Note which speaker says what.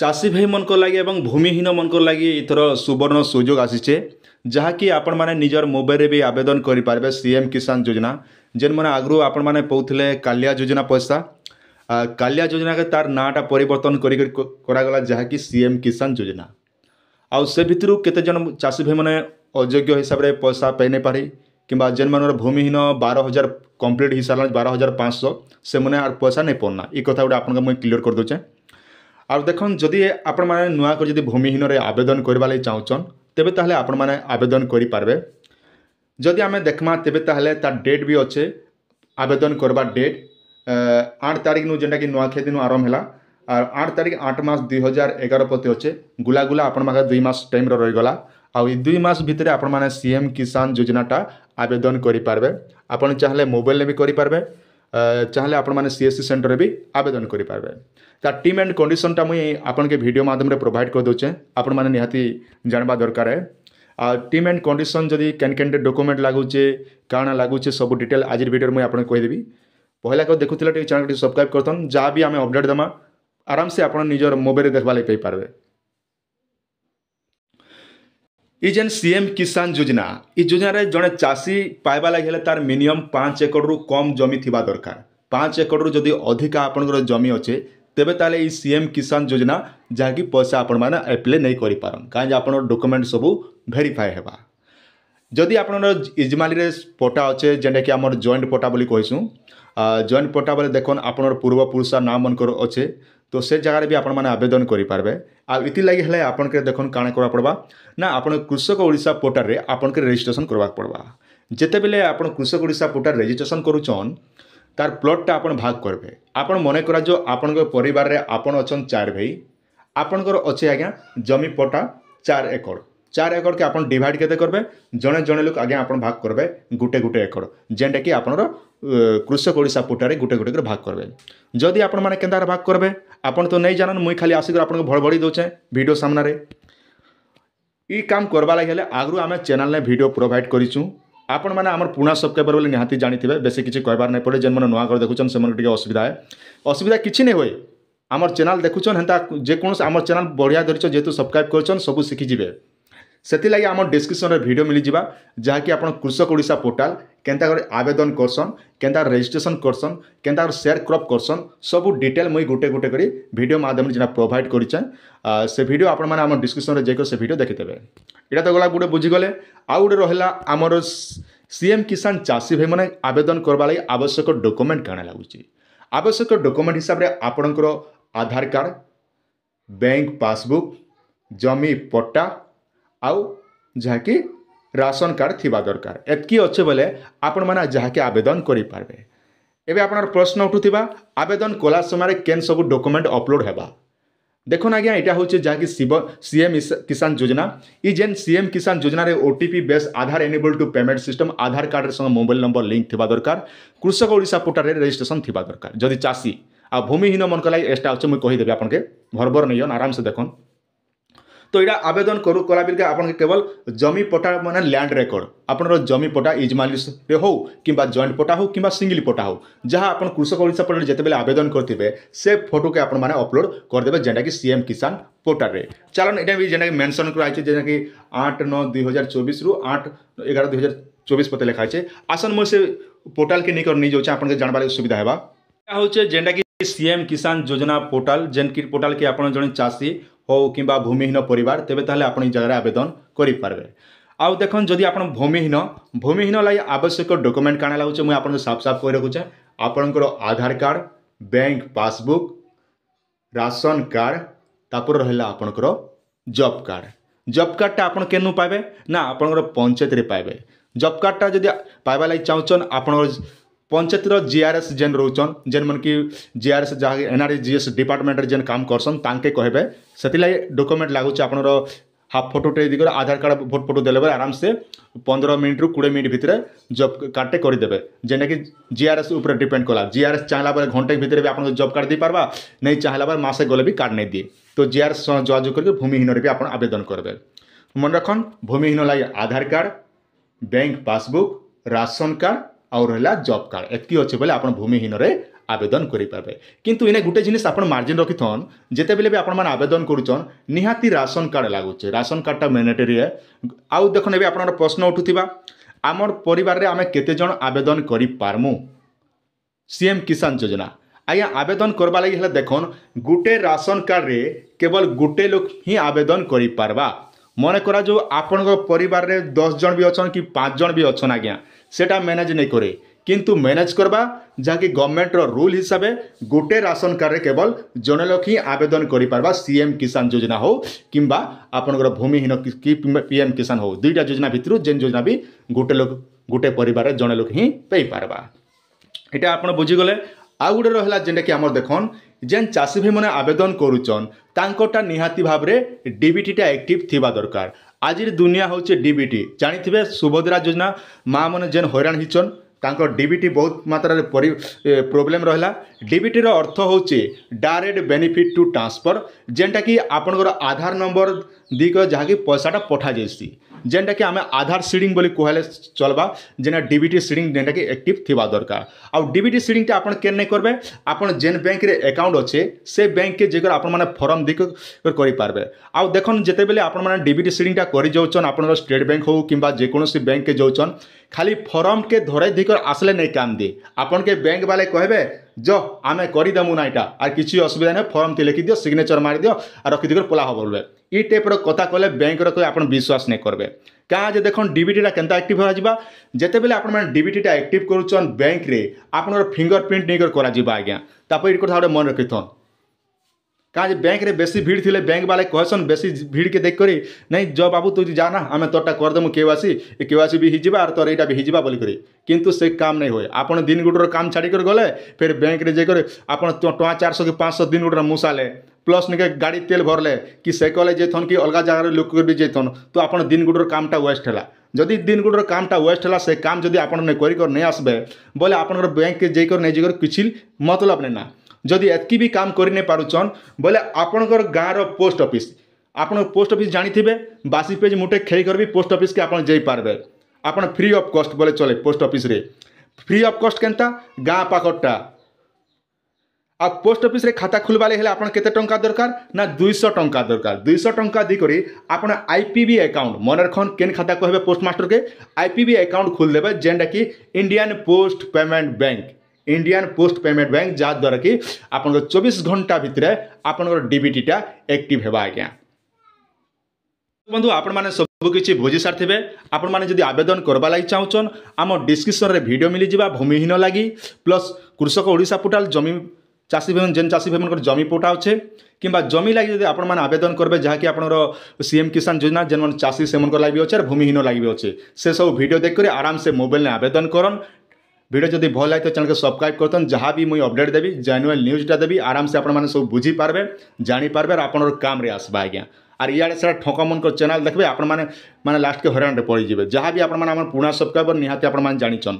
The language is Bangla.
Speaker 1: ଚାଷୀ ଭାଇମାନଙ୍କର୍ ଲାଗି ଏବଂ ଭୂମିହୀନମାନଙ୍କର୍ ଲାଗି ଇଥର ସୁବର୍ଣ୍ଣ ସୁଯୋଗ ଆସିଛେ ଯାହାକି ଆପଣମାନେ ନିଜର୍ ମୋବାଇଲ୍ରେ ବି ଆବେଦନ କରିପାରିବେ ସି ଏମ୍ କିଷାନ ଯୋଜନା ଯେନ୍ମାନେ ଆଗରୁ ଆପଣମାନେ ପାଉଥିଲେ କାଲିଆ ଯୋଜନା ପଇସା କାଲିଆ ଯୋଜନାକେ ତାର୍ ନାଁଟା ପରିବର୍ତ୍ତନ କରିକରି କରାଗଲା ଯାହାକି ସି ଏମ୍ କିଷାନ ଯୋଜନା ଆଉ ସେ ଭିତରୁ କେତେଜଣ ଚାଷୀ ଭାଇମାନେ ଅଯୋଗ୍ୟ ହିସାବରେ ପଇସା ପାଇନାଇପାରି କିମ୍ବା ଯେନ୍ମାନଙ୍କର ଭୂମିହୀନ ବାର ହଜାର କମ୍ପ୍ଲିଟ୍ ହେଇସାରିଲାଣି ବାର ହଜାର ପାଞ୍ଚଶହ ସେମାନେ ଆର୍ ପଇସା ନାଇଁ ପାଉନା ଇ କଥା ଗୋଟେ ଆପଣଙ୍କୁ ମୁଇଁ କ୍ଲିୟର୍ କରିଦେଉଛେଁ আর দেখুন যদি আপনার মানে নূয়া করে যদি ভূমিহীন আবেদন করবার লাগে চাহুছন তবে তাহলে আপনার মানে আবেদন করে পারবে যদি আমি দেখমা তবে তাহলে তার ডেট বি অছে আবেদন করবার ডেট আট তারিখ নু যেটা কি নয় দিন আরম্ভ হল আর আট তারিখ আট মাস দুই হাজার এগারো প্রতি অছে গুলা গুলা আপনার মানে দুই মাস টাইম টাইমর আই দুই মাস ভিতরে ମାସ মানে সিএম কিষান যোজনাটা আবেদন করে ଆବେଦନ କରିପାରିବେ ଆପଣ মোবাইল ମୋବାଇଲ୍ରେ করে କରିପାରିବେ ଚାହିଁଲେ ଆପଣମାନେ ସି ଏସ୍ ସି ସେଣ୍ଟରରେ ବି ଆବେଦନ କରିପାରିବେ ତା ଟିମ୍ ଆଣ୍ଡ କଣ୍ଡିସନଟା ମୁଇଁ ଆପଣକେ ଭିଡ଼ିଓ ମାଧ୍ୟମରେ ପ୍ରୋଭାଇଡ଼ କରିଦେଉଛେ ଆପଣମାନେ ନିହାତି ଜାଣିବା ଦରକାର ଆଉ ଟିମ୍ ଆଣ୍ଡ କଣ୍ଡିସନ ଯଦି କେନ୍ କେନ୍ଟେ ଡକୁମେଣ୍ଟ ଲାଗୁଛେ କାଣା ଲାଗୁଛେ ସବୁ ଡିଟେଲ ଆଜିର ଭିଡ଼ିଓରେ ମୁଇଁ ଆପଣଙ୍କୁ କହିଦେବି ପହିଲା କରି ଦେଖୁଥିଲେ ଟିକେ ଚ୍ୟାନେଲ୍ ଟିକେ ସବସ୍କ୍ରାଇବ୍ କରିଥାନ୍ ଯାହା ବି ଆମେ ଅପଡ଼େଟ୍ ଦେମା ଆରାମସେ ଆପଣ ନିଜର ମୋବାଇଲରେ ଦେଖ୍ବା ଲାଗି ପାଇପାରିବେ ଇ ଯେନ୍ ସି ଏମ୍ କିଷାନ ଯୋଜନା ଇ ଯୋଜନାରେ ଜଣେ ଚାଷୀ ପାଇବା ଲାଗି ହେଲେ ତାର ମିନିମମ୍ ପାଞ୍ଚ ଏକରରୁ କମ୍ ଜମି ଥିବା ଦରକାର ପାଞ୍ଚ ଏକରରୁ ଯଦି ଅଧିକା ଆପଣଙ୍କର ଜମି ଅଛେ ତେବେ ତାହେଲେ ଏଇ ସିଏମ୍ କିଷାନ ଯୋଜନା ଯାହାକି ପଇସା ଆପଣମାନେ ଆପ୍ଲାଏ ନେଇ କରିପାରନ୍ କାହିଁକି ଆପଣଙ୍କର ଡକୁମେଣ୍ଟ ସବୁ ଭେରିଫାଏ ହେବା ଯଦି ଆପଣଙ୍କର ଇଜମାଲିରେ ପଟା ଅଛେ ଯେନ୍ଟାକି ଆମର ଜଏଣ୍ଟ ପଟା ବୋଲି କହିସୁଁ ଜଏଣ୍ଟ ପଟା ବୋଲେ ଦେଖନ୍ ଆପଣଙ୍କର ପୂର୍ବପୁରୁଷ ନାଁ ମାନଙ୍କର ଅଛେ ତ ସେ ଜାଗାରେ ବି ଆପଣମାନେ ଆବେଦନ କରିପାରିବେ ଆଉ ଇଥିର୍ଲାଗି ହେଲେ ଆପଣଙ୍କର ଦେଖନ୍ତୁ କାଣା କରବାକେ ପଡ଼ବା ନା ଆପଣ କୃଷକ ଓଡ଼ିଶା ପୋର୍ଟାଲ୍ରେ ଆପଣଙ୍କର ରେଜିଷ୍ଟ୍ରେସନ୍ କରବାକେ ପଡ଼ବା ଯେତେବେଲେ ଆପଣ କୃଷକ ଓଡ଼ିଶା ପୋର୍ଟାଲ୍ ରେଜିଷ୍ଟ୍ରେସନ୍ କରୁଛନ୍ ତାର୍ ପ୍ଲଟ୍ଟା ଆପଣ ଭାଗ କରିବେ ଆପଣ ମନେ କରାଯାଉ ଆପଣଙ୍କ ପରିବାରରେ ଆପଣ ଅଛନ୍ ଚାରି ଭାଇ ଆପଣଙ୍କର ଅଛି ଆଜ୍ଞା ଜମି ପଟା ଚାରି ଏକଡ଼ ଚାରି ଏକଡ଼କେ ଆପଣ ଡିଭାଇଡ଼ କେତେ କରିବେ ଜଣେ ଜଣେ ଲୋକ ଆଜ୍ଞା ଆପଣ ଭାଗ କରିବେ ଗୋଟେ ଗୋଟେ ଏକଡ଼ ଯେନ୍ଟାକି ଆପଣଙ୍କର କୃଷକ ଓଡ଼ିଶା ପୋଟାରେ ଗୋଟେ ଗୋଟେ କରି ଭାଗ କରିବେ ଯଦି ଆପଣମାନେ କେନ୍ତାରେ ଭାଗ କରିବେ आप तो नहीं जानन मुई खाली आसिकर आप को भड़ भड़ी दोचे वीडियो सामने रे ई काम करबा लागले आगरु आमे चैनल ने वीडियो प्रोभाइड करिछु आपन माने हमर पुणा सब्सक्राइबर बोले निहाती जानिथिबे बेसी किछ कहबार नै पड़े जेन माने नवा कर देखुछन से असुविधा है असुविधा किछ नहीं हुए आम चैनल देखुन हंता जो कोनो चैनल बढ़िया करिछ जेहतु सब्सक्राइब कर सब सिखि जिवे सेति लागि हमर डिस्क्रिप्शन रे वीडियो मिलि कृषक ओडा पोर्टाल কেন্তা করে আবেদন করছন কেন্তা রেজিষ্ট্রেসন করছন কেন্তা সেয়ার ক্রপ করছন সবু ডিটেল মুই গোটে গোটে করে ভিডিও মাধ্যমে যেটা প্রোভাইড করছে সে ভিডিও আপনার আমার ডিসক্রিপশনে যাই সে ভিডিও দেবে এটা তো গলা গোটে বুঝিগলে আউ গোটে রহলা আমার সিএম কিষান চাষী ভাই মানে আবেদন করবার লাগে আবশ্যক ডকুমেন্ট কাଣା লাগুছি আবশ্যক ডকুমেন্ট হিসাবে আপনার আধার কার্ড ব্যাঙ্ক পাসবুক জমি পট্টা ଆଉ ଯାହାକି ରାସନ କାର୍ଡ଼ ଥିବା ଦରକାର ଏତିକି ଅଛି ବୋଲେ ଆପଣମାନେ ଯାହାକି ଆବେଦନ କରିପାରିବେ ଏବେ ଆପଣଙ୍କର ପ୍ରଶ୍ନ ଉଠୁଥିବା ଆବେଦନ କଲା ସମୟରେ କେନ୍ ସବୁ ଡକୁମେଣ୍ଟ ଅପଲୋଡ଼ ହେବା ଦେଖୁନ୍ ଆଜ୍ଞା ଏଇଟା ହେଉଛି ଯାହାକି ଶିବ ସି ଏମ୍ କିଷାନ ଯୋଜନା ଇ ଯେନ୍ ସି ଏମ୍ କିଷାନ ଯୋଜନାରେ O T P base Aadhaar enable to payment system Aadhaar କାର୍ଡ଼ର ସଙ୍ଗେ ମୋବାଇଲ ନମ୍ବର ଲିଙ୍କ୍ ଥିବା ଦରକାର କୃଷକ ଓଡ଼ିଶା ପୋର୍ଟାଲରେ ରେଜିଷ୍ଟ୍ରେସନ୍ ଥିବା ଦରକାର ଯଦି ଚାଷୀ ଆଉ ଭୂମିହୀନମାନଙ୍କ ଲାଗି ଏକ୍ସଟ୍ରା ଅଛି ମୁଇଁ କହିଦେବି ଆପଣକେ ଭରଭର ନେଇଅନ୍ ଆରାମସେ ଦେଖନ୍ ଏଇଟା ଆବେଦନ କରୁ କଲାବେଲକେ ଆପଣକେ କେବଳ ଜମି ପଟା ମାନେ ଲ୍ୟାଣ୍ଡ ରେକର୍ଡ଼ ଆପଣର ଜମି ପଟା ଇଜମାଲିସରେ ହେଉ କିମ୍ବା ଜଏଣ୍ଟ ପଟା ହେଉ କିମ୍ବା ସିଙ୍ଗିଲ ପଟା ହେଉ ଯାହା ଆପଣ କୃଷକ ଓଡ଼ିଶା ପୋର୍ଟାଲରେ ଯେତେବେଳେ ଆବେଦନ କରିଥିବେ ସେ ଫଟୋକେ ଆପଣମାନେ ଅପଲୋଡ଼ କରିଦେବେ ଯେନ୍ଟାକି ସିଏମ୍ କିଷାନ ପୋର୍ଟାଲରେ ଚାଲନ୍ ଏଇଟା ବି ଯେନ୍ଟାକି ମେନସନ୍ କରାହେଇଛି ଯେନ୍ଟାକି ଆଠ ନଅ ଦୁଇ ହଜାର ଚବିଶରୁ ଆଠ ଏଗାର ଦୁଇ ହଜାର চব্বিশ পথে লেখা আছে আসুন মুই সে পোর্টালকে নিয়ে নিয়ে যাচ্ছে আপনাদের জানবার সুবিধা হবা হচ্ছে যেটা কি সিএম কিষান যোজনা পোর্টাল যেন কি পোর্টালকে আপনার জন চাষী হোক কিংবা ভূমিহীন পরিবার তেবে তাহলে আপনি এই জায়গায় আবেদন করিপারবে আউ দেখুন যদি আপনার ভূমিহীন ভূমিহীন লাগে আবশ্যক ডকুমেন্ট কাଣା লাগুছে মুই আপনার সাফ সাফ করে রাখুছে আপনার Aadhaar card bank passbook ration card তারপরে রহলা আপনার জব কার্ড জব কার্ডটা আপনার কেন পাইবে না আপনার পঞ্চায়েতরে পাইবে জব কার্ডটা যদি পাইবা লাগে চাহুছন আপনার ପଞ୍ଚାୟତର ଜି ଆର୍ ଏସ୍ ଯେନ୍ ରହୁଛନ୍ ଯେନ୍ମାନେକି ଜି ଆର୍ ଏସ୍ ଯାହା ଏନ୍ ଆର୍ ଜି ଏସ୍ ଡିପାର୍ଟମେଣ୍ଟରେ ଯେନ୍ କାମ କରସନ୍ ତାଙ୍କେ କହିବେ ସେଥିଲାଗି ଡକ୍ୟୁମେଣ୍ଟ ଲାଗୁଛି ଆପଣର ହାଫ୍ ଫଟୋଟେ ଦେଇକରି ଆଧାର କାର୍ଡ଼ ଭୋଟ ଫଟୋ ଦେଲେ ପରେ ଆରାମସେ ପନ୍ଦର ମିନିଟ୍ରୁ କୋଡ଼ିଏ ମିନିଟ୍ ଭିତରେ ଜବ୍ କାର୍ଡ଼ଟେ କରିଦେବେ ଯେନ୍ଟାକି ଜି ଆର୍ ଏସ୍ ଉପରେ ଡିପେଣ୍ଡ କଲା ଜି ଆର୍ ଏସ୍ ଚାହିଁଲା ପରେ ଘଣ୍ଟେ ଭିତରେ ବି ଆପଣଙ୍କୁ ଜବ୍ କାର୍ଡ଼ ଦେଇପାରବା ନେଇ ଚାହିଁଲା ପରେ ମାସେ ଗଲେ ବି କାର୍ଡ଼ ନେଇ ଦିଏ ତ ଜି ଆର୍ ଏସ୍ ସହ ଯୋଗାଯୋଗ କରିକି ଭୂମିହୀନରେ ବି ଆପଣ ଆବେଦନ କରିବେ ମନେ ରଖନ୍ ଭୂମିହୀନ ଲାଗି Aadhaar card bank passbook ration card ଆଉ ରହିଲା ଜବ୍ କାର୍ଡ଼ ଏତିକି ଅଛି ବୋଲେ ଆପଣ ଭୂମିହୀନରେ আবেদন করিপারবে কিন্তু এনে গোটে জিনিস আপনার মার্জিন রকিথন যেতবে বি আপনার আবেদন করুছন নিহাতি রাশন কার্ড লাগুছে রাশন কার্ডটা ম্যান্ডেটরি আউ দেখুন এবে আপনার প্রশ্ন উঠুবা আমার পরিবারে আমি কেতেজন আবেদন করে পারমু সিএম কিষান যোজনা আজ্ঞা আবেদন করবা লাগি হলে দেখুন গোটে রাশন কার্ডে কেবল গোটে লোক হি আবেদন করে পারবা মনে করা যাও আপনার পরিবারে দশ জন বি অছন কি পাঁচ জন বি অছন আজ্ঞা সেটা ମ୍ୟାନେଜ୍ ନେଇ କରେ କିନ୍ତୁ ମ୍ୟାନେଜ୍ କରିବା ଯାହାକି ଗଭର୍ଣ୍ଣମେଣ୍ଟର ରୁଲ୍ ହିସାବେ ଗୋଟେ ରାସନ କାର୍ଡ଼ରେ କେବଳ ଜଣେ ଲୋକ ହିଁ ଆବେଦନ କରିପାରିବା ସି ଏମ୍ କିଷାନ ଯୋଜନା ହେଉ କିମ୍ବା ଆପଣଙ୍କର ଭୂମିହୀନ କି ପି ଏମ୍ କିଷାନ ହେଉ ଦୁଇଟା ଯୋଜନା ଭିତରୁ ଯେନ୍ ଯୋଜନା ବି ଗୋଟେ ଲୋକ ଗୋଟେ ପରିବାରରେ ଜଣେ ଲୋକ ହିଁ ପାଇପାରିବା ଏଇଟା ଆପଣ ବୁଝିଗଲେ ଆଉ ଗୋଟେ ରହିଲା ଯେନ୍ଟାକି ଆମର ଦେଖନ୍ ଯେନ୍ ଚାଷୀ ଭାଇମାନେ ଆବେଦନ କରୁଛନ୍ ତାଙ୍କଟା ନିହାତି ଭାବରେ ଡିବିଟିଟା ଆକ୍ଟିଭ୍ ଥିବା ଦରକାର আজির ଦୁନିଆ ହେଉଛି ଡିବିଟି ଜାଣିଥିବେ ସୁଭଦ୍ରା ଯୋଜନା ମାଆମାନେ ଯେନ୍ ହଇରାଣ ହେଇଛନ୍ ତାଙ୍କର ଡିବିଟି ବହୁତ ମାତ୍ରାରେ ପରି ପ୍ରୋବ୍ଲେମ୍ ରହିଲା ଡିବିଟିର ଅର୍ଥ ହେଉଛି ଡାଇରେକ୍ଟ ବେନିଫିଟ୍ ଟୁ ଟ୍ରାନ୍ସଫର୍ ଯେନ୍ଟାକି ଆପଣଙ୍କର ଆଧାର ନମ୍ବର ଦେଇକରି ଯାହାକି ପଇସାଟା ପଠାଯାଇସି ଯେନ୍ଟାକି ଆମେ ଆଧାର ସିଡ଼ିଂ ବୋଲି କୁହାଲେ ଚଲ୍ବା ଯେନ୍ଟା ଡିବିଟି ସିଡ଼ିଂ ଯେନ୍ଟାକି ଆକ୍ଟିଭ୍ ଥିବା ଦରକାର ଆଉ ଡିବିଟି ସିଡ଼ିଂଟା ଆପଣ କେନ୍ ନାଇଁ କରବେ ଆପଣ ଯେନ୍ ବ୍ୟାଙ୍କରେ ଆକାଉଣ୍ଟ ଅଛେ ସେ ବ୍ୟାଙ୍କକେ ଯେକର ଆପଣମାନେ ଫର୍ମ ଦେଇକି କରିପାରବେ ଆଉ ଦେଖନ୍ ଯେତେବେଳେ ଆପଣମାନେ ଡିବିଟି ସିଡ଼ିଂଟା କରିଯାଉଛନ୍ ଆପଣଙ୍କର ଷ୍ଟେଟ୍ ବ୍ୟାଙ୍କ ହଉ କିମ୍ବା ଯେକୌଣସି ବ୍ୟାଙ୍କକେ ଯାଉଛନ୍ ଖାଲି ଫର୍ମକେ ଧରେଇ ଦେଇକରି ଆସିଲେ ନାଇଁ କାନ୍ଦି ଆପଣକେ ବ୍ୟାଙ୍କ ବାଲେ କହିବେ ଜ ଆମେ କରିଦେମୁ ନା ଏଇଟା ଆର୍ କିଛି ଅସୁବିଧା ନାହିଁ ଫର୍ମ ଥିଲେ ଲେଖିଦିଅ ସିଗ୍ନେଚର ମାରିଦିଅ ଆର୍ ରଖିଦେଇକରି ପଲା ହବ ବୋଲେ ये टाइप्र कथा কলে बैंक কে আপনার नहीं নাই করবে কাজে দেখুন ডিবিটিটা কেনা আক্টিভ হয়ে যা যেতবে আপনার ডিবিটিটা আক্টিভ করছেন ব্যাঙ্করে আপনার ফিঙ্গর প্রিন্ট নিয়ে করা যা আজ্ঞা তারপরে এই কথা গোটে মনে রাখি बैंक रे बेसी भिड़ थी बैंक वाले कहसन बेस भिड़ के देखकर कर नहीं जब बाबू जा ना आम तोरटा करदेमु के वासी के वासी भी हिजा आर तोर यहाँ भी हिजा बोलिक किंतु से काम नहीं हुए आप दिन गुटर काम छाड़ी गले फिर बैंक रे जेकर आप टाँह चार सौ कि पाँच सौ दिन गुटर मूसा ପ୍ଲସ୍ ନିକେ ଗାଡ଼ି ତେଲ୍ ଭରଲେ କି ସାଇକେଲ୍ ଯାଇଥନ୍ କି ଅଲଗା ଜାଗାରେ ଲୋକ ବି ଯାଇଥନ୍ ତ ଆପଣ ଦିନ୍ ଗୁଡ଼ର କାମଟା ୱେଷ୍ଟ ହେଲା ଯଦି ଦିନ୍ ଗୁଡ଼ର କାମଟା ୱେଷ୍ଟ ହେଲା ସେ କାମ ଯଦି ଆପଣ ନେଇ କରିକରି ନେଇ ଆସିବେ ବୋଲେ ଆପଣଙ୍କର ବ୍ୟାଙ୍କ୍କେ ଯାଇକରି ନେଇ ଯାଇକରି କିଛି ମତଲବ ନେଇ ନା ଯଦି ଏତ୍କି ବି କାମ କରି ନେଇ ପାରୁଛନ୍ ବୋଲେ ଆପଣଙ୍କର ଗାଁର ପୋଷ୍ଟ ଅଫିସ୍ ଆପଣ ପୋଷ୍ଟ ଅଫିସ୍ ଜାଣିଥିବେ ବାସି ପେଜ୍ ମୁଟେ ଖେଳିକରି ବି ପୋଷ୍ଟ ଅଫିସ୍କେ ଆପଣ ଯାଇପାରିବେ ଆପଣ ଫ୍ରି ଅଫ୍ କଷ୍ଟ ବୋଲେ ଚଲେ ପୋଷ୍ଟ ଅଫିସ୍ରେ ଫ୍ରି ଅଫ୍ କଷ୍ଟ କେନ୍ତା ଗାଁ ପାଖରଟା ଆଉ ପୋଷ୍ଟ ଅଫିସରେ ଖାତା ଖୋଲିବାଲେ ହେଲେ ଆପଣ କେତେ ଟଙ୍କା ଦରକାର ନା ଦୁଇଶହ ଟଙ୍କା ଦରକାର ଦୁଇଶହ ଟଙ୍କା ଦେଇକରି ଆପଣ ଆଇ ପି ବି ଆକାଉଣ୍ଟ ମନେ ରଖନ୍ କେନ୍ ଖାତା କହିବେ ପୋଷ୍ଟମାଷ୍ଟରକେ ଆଇ ପି ବି ଆକାଉଣ୍ଟ ଖୋଲିଦେବେ ଯେନ୍ଟାକି Indian post payment bank Indian post payment bank ଯାହାଦ୍ୱାରା କି ଆପଣଙ୍କର ଚବିଶ ଘଣ୍ଟା ଭିତରେ ଆପଣଙ୍କର ଡିବିଟିଟା ଆକ୍ଟିଭ୍ ହେବା ଆଜ୍ଞା ବନ୍ଧୁ ଆପଣମାନେ ସବୁ କିଛି ବୁଝି ସାରିଥିବେ ଆପଣମାନେ ଯଦି ଆବେଦନ କରିବା ଲାଗି ଚାହୁଁଛନ୍ ଆମ ଡିସ୍କ୍ରିପ୍ସନ୍ରେ ଭିଡ଼ିଓ ମିଳିଯିବା ଭୂମିହୀନ ଲାଗି ପ୍ଲସ୍ କୃଷକ ଓଡ଼ିଶା ପୋର୍ଟାଲ୍ ଜମି চাষী ভেমন যে চাষী ভেমন জমি পোটা ଅଛେ কিংবা জমি লাগে যদি ଆପଣମାନେ ଆବେଦନ କରିବେ ଯାହାକି ଆପଣଙ୍କର ସିଏମ୍ କିଷାନ ଯୋଜନା ଯେନ୍ମାନେ ଚାଷୀ ସେମାନଙ୍କର ଲାଗି ଅଛେ ଆର୍ ଭୂମିହୀନ ଲାଗି ବି ଅଛେ ସେସବୁ ଭିଡ଼ିଓ ଦେଖିକରି ଆରାମସେ ମୋବାଇଲରେ আবেদন করুন ভিডিও যদি ভাল লাগে চ্যানেলকে সবসক্রাইব করতেন যা বি মুই অপডেট দেবি জেনুয়াল নিউজটা দেবি আরামসে আপনার সব বুঝি পারবে জানি পারবে আর আপনার কামে আসবে আজ্ঞা আর ইয়াড়ে সেটা ঠকমনকর চ্যানেল দেখবে আপনার মানে লাস্টকে হইরাণে পড়ে যাবে যা বি আপনার আমার পুরোনা সবসক্রাইবর নিহতি আপনার জানিছন